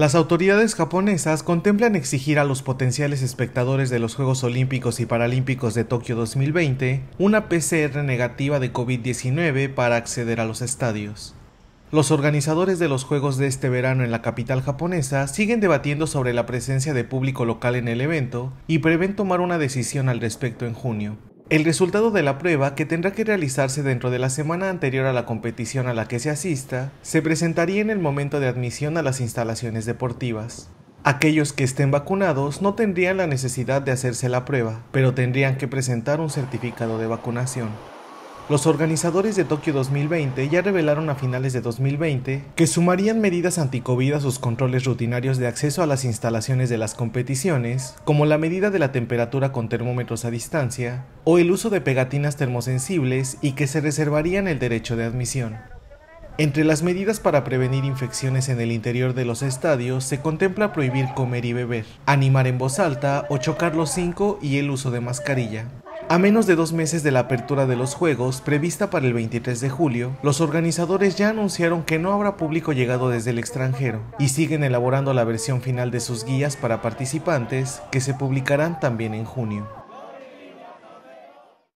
Las autoridades japonesas contemplan exigir a los potenciales espectadores de los Juegos Olímpicos y Paralímpicos de Tokio 2020 una PCR negativa de COVID-19 para acceder a los estadios. Los organizadores de los Juegos de este verano en la capital japonesa siguen debatiendo sobre la presencia de público local en el evento y prevén tomar una decisión al respecto en junio. El resultado de la prueba, que tendrá que realizarse dentro de la semana anterior a la competición a la que se asista, se presentaría en el momento de admisión a las instalaciones deportivas. Aquellos que estén vacunados no tendrían la necesidad de hacerse la prueba, pero tendrían que presentar un certificado de vacunación. Los organizadores de Tokio 2020 ya revelaron a finales de 2020 que sumarían medidas anticovid a sus controles rutinarios de acceso a las instalaciones de las competiciones, como la medida de la temperatura con termómetros a distancia o el uso de pegatinas termosensibles y que se reservarían el derecho de admisión. Entre las medidas para prevenir infecciones en el interior de los estadios se contempla prohibir comer y beber, animar en voz alta o chocar los cinco y el uso de mascarilla. A menos de dos meses de la apertura de los Juegos, prevista para el 23 de julio, los organizadores ya anunciaron que no habrá público llegado desde el extranjero y siguen elaborando la versión final de sus guías para participantes que se publicarán también en junio.